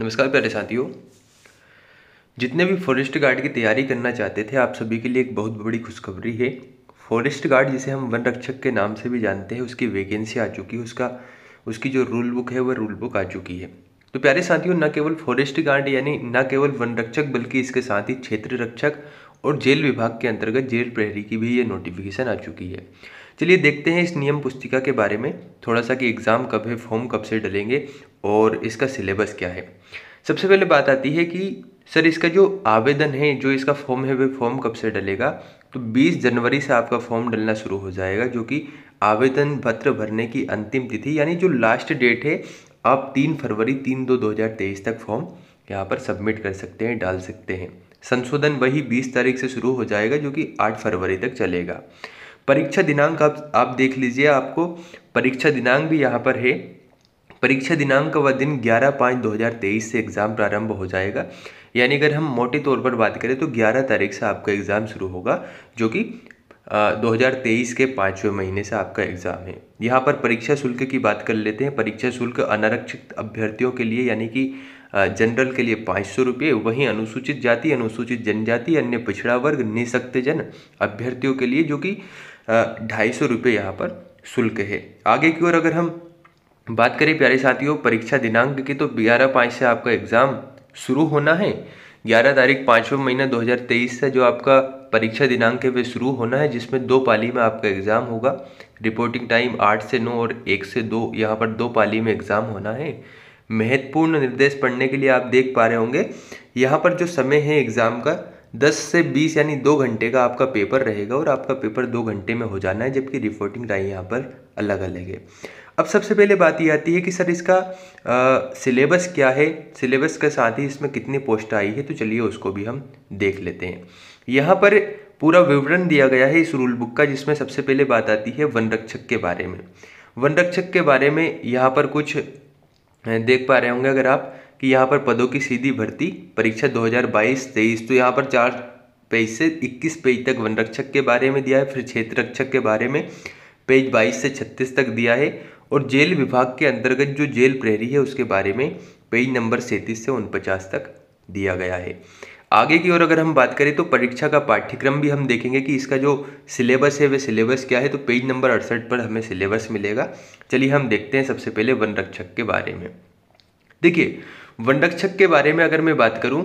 नमस्कार प्यारे साथियों जितने भी फॉरेस्ट गार्ड की तैयारी करना चाहते थे आप सभी के लिए एक बहुत बड़ी खुशखबरी है फॉरेस्ट गार्ड जिसे हम वन रक्षक के नाम से भी जानते हैं उसकी वैकेंसी आ चुकी है उसका उसकी जो रूल बुक है वह रूल बुक आ चुकी है तो प्यारे साथियों न केवल फॉरेस्ट गार्ड यानी न केवल वन रक्षक बल्कि इसके साथ ही क्षेत्र रक्षक और जेल विभाग के अंतर्गत जेल प्रहरी की भी ये नोटिफिकेशन आ चुकी है चलिए देखते हैं इस नियम पुस्तिका के बारे में थोड़ा सा कि एग्ज़ाम कब है फॉर्म कब से डलेंगे और इसका सिलेबस क्या है सबसे पहले बात आती है कि सर इसका जो आवेदन है जो इसका फॉर्म है वह फॉर्म कब से डलेगा तो 20 जनवरी से आपका फॉर्म डलना शुरू हो जाएगा जो कि आवेदन पत्र भरने की अंतिम तिथि यानी जो लास्ट डेट है आप तीन फरवरी तीन दो दो हज़ार तेईस तक फॉर्म यहाँ पर सबमिट कर सकते हैं डाल सकते हैं संशोधन वही बीस तारीख से शुरू हो जाएगा जो कि आठ फरवरी तक चलेगा परीक्षा दिनांक आप आप देख लीजिए आपको परीक्षा दिनांक भी यहाँ पर है परीक्षा दिनांक व दिन 11 पाँच 2023 से एग्ज़ाम प्रारंभ हो जाएगा यानी अगर हम मोटे तौर पर बात करें तो 11 तारीख से आपका एग्ज़ाम शुरू होगा जो कि दो हज़ार तेईस के पाँचवें महीने से आपका एग्ज़ाम है यहाँ पर परीक्षा शुल्क की बात कर लेते हैं परीक्षा शुल्क अनारक्षित अभ्यर्थियों के लिए यानी कि जनरल के लिए पाँच सौ रुपये वहीं अनुसूचित जाति अनुसूचित जनजाति अन्य पिछड़ा वर्ग जन अभ्यर्थियों के लिए जो कि ढाई सौ रुपये यहाँ पर शुल्क है आगे की ओर अगर हम बात करें प्यारे साथियों परीक्षा दिनांक की तो ग्यारह पाँच से आपका एग्ज़ाम शुरू होना है ग्यारह तारीख पाँचवा महीना दो से जो आपका परीक्षा दिनांक है वे शुरू होना है जिसमें दो पाली में आपका एग्ज़ाम होगा रिपोर्टिंग टाइम आठ से नौ और एक से दो यहाँ पर दो पाली में एग्ज़ाम होना है महत्वपूर्ण निर्देश पढ़ने के लिए आप देख पा रहे होंगे यहाँ पर जो समय है एग्ज़ाम का दस से बीस यानी दो घंटे का आपका पेपर रहेगा और आपका पेपर दो घंटे में हो जाना है जबकि रिपोर्टिंग टाइम यहाँ पर अलग अलग है अब सबसे पहले बात ये आती है कि सर इसका सिलेबस क्या है सिलेबस के साथ ही इसमें कितनी पोस्ट आई है तो चलिए उसको भी हम देख लेते हैं यहाँ पर पूरा विवरण दिया गया है इस रूल बुक का जिसमें सबसे पहले बात आती है वन रक्षक के बारे में वन रक्षक के बारे में यहाँ पर कुछ देख पा रहे होंगे अगर आप कि यहाँ पर पदों की सीधी भर्ती परीक्षा 2022-23 तो यहाँ पर चार पेज से 21 पेज तक वन रक्षक के बारे में दिया है फिर क्षेत्र रक्षक के बारे में पेज 22 से 36 तक दिया है और जेल विभाग के अंतर्गत जो जेल प्रहरी है उसके बारे में पेज नंबर सैंतीस से उनपचास तक दिया गया है आगे की ओर अगर हम बात करें तो परीक्षा का पाठ्यक्रम भी हम देखेंगे कि इसका जो सिलेबस है वह सिलेबस क्या है तो पेज नंबर अड़सठ पर हमें सिलेबस मिलेगा चलिए हम देखते हैं सबसे पहले वन रक्षक के बारे में देखिए वन रक्षक के बारे में अगर मैं बात करूँ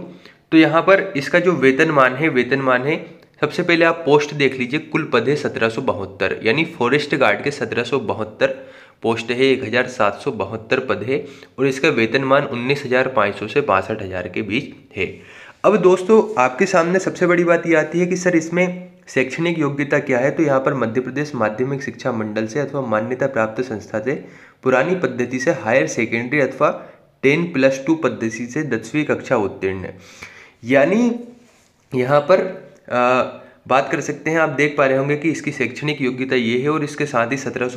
तो यहाँ पर इसका जो वेतनमान है वेतनमान है सबसे पहले आप पोस्ट देख लीजिए कुल पद है सत्रह सौ बहत्तर यानी फॉरेस्ट गार्ड के सत्रह सौ बहत्तर पोस्ट है एक हज़ार सात सौ बहत्तर पद है और इसका वेतनमान उन्नीस हज़ार पाँच सौ से बासठ हज़ार के बीच है अब दोस्तों आपके सामने सबसे बड़ी बात ये आती है कि सर इसमें शैक्षणिक योग्यता क्या है तो यहाँ पर मध्य प्रदेश माध्यमिक शिक्षा मंडल से अथवा मान्यता प्राप्त संस्था से पुरानी पद्धति से हायर सेकेंडरी अथवा टेन प्लस टू पद्धति से दसवीं कक्षा उत्तीर्ण है यानी यहाँ पर आ, बात कर सकते हैं आप देख पा रहे होंगे कि इसकी शैक्षणिक योग्यता ये है और इसके साथ ही सत्रह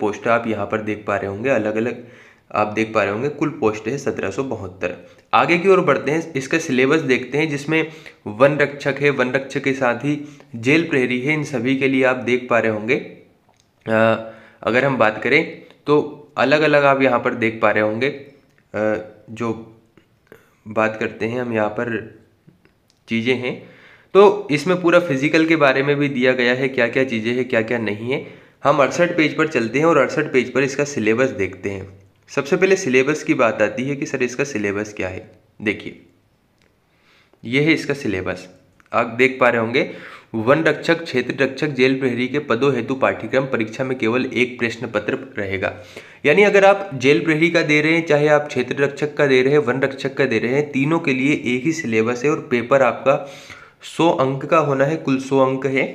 पोस्ट आप यहाँ पर देख पा रहे होंगे अलग अलग आप देख पा रहे होंगे कुल पोस्ट है सत्रह सौ बहत्तर आगे की ओर बढ़ते हैं इसका सिलेबस देखते हैं जिसमें वन रक्षक है वन रक्षक के साथ ही जेल प्रहरी है इन सभी के लिए आप देख पा रहे होंगे अगर हम बात करें तो अलग अलग आप यहाँ पर देख पा रहे होंगे जो बात करते हैं हम यहाँ पर चीज़ें हैं तो इसमें पूरा फिजिकल के बारे में भी दिया गया है क्या क्या चीज़ें हैं क्या क्या नहीं है हम अड़सठ पेज पर चलते हैं और अड़सठ पेज पर इसका सिलेबस देखते हैं सबसे पहले सिलेबस की बात आती है कि सर इसका सिलेबस क्या है देखिए यह है इसका सिलेबस आप देख पा रहे होंगे वन रक्षक क्षेत्र रक्षक जेल प्रहरी के पदों हेतु पाठ्यक्रम परीक्षा में केवल एक प्रश्न पत्र रहेगा यानी अगर आप जेल प्रहरी का दे रहे हैं चाहे आप क्षेत्र रक्षक का दे रहे हैं वन रक्षक का दे रहे हैं तीनों के लिए एक ही सिलेबस है और पेपर आपका सौ अंक का होना है कुल सौ अंक है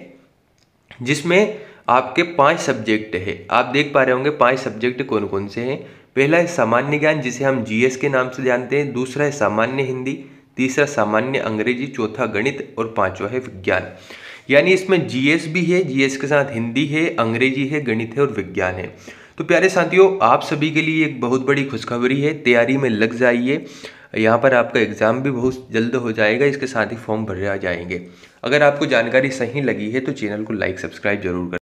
जिसमें आपके पांच सब्जेक्ट है आप देख पा रहे होंगे पांच सब्जेक्ट कौन कौन से हैं पहला है सामान्य ज्ञान जिसे हम जीएस के नाम से जानते हैं दूसरा है सामान्य हिंदी तीसरा सामान्य अंग्रेजी चौथा गणित और पांचवा है विज्ञान यानी इसमें जीएस भी है जीएस के साथ हिंदी है अंग्रेजी है गणित है और विज्ञान है तो प्यारे साथियों आप सभी के लिए एक बहुत बड़ी खुशखबरी है तैयारी में लग जाइए यहाँ पर आपका एग्ज़ाम भी बहुत जल्द हो जाएगा इसके साथ ही फॉर्म भर जाएंगे अगर आपको जानकारी सही लगी है तो चैनल को लाइक सब्सक्राइब जरूर करें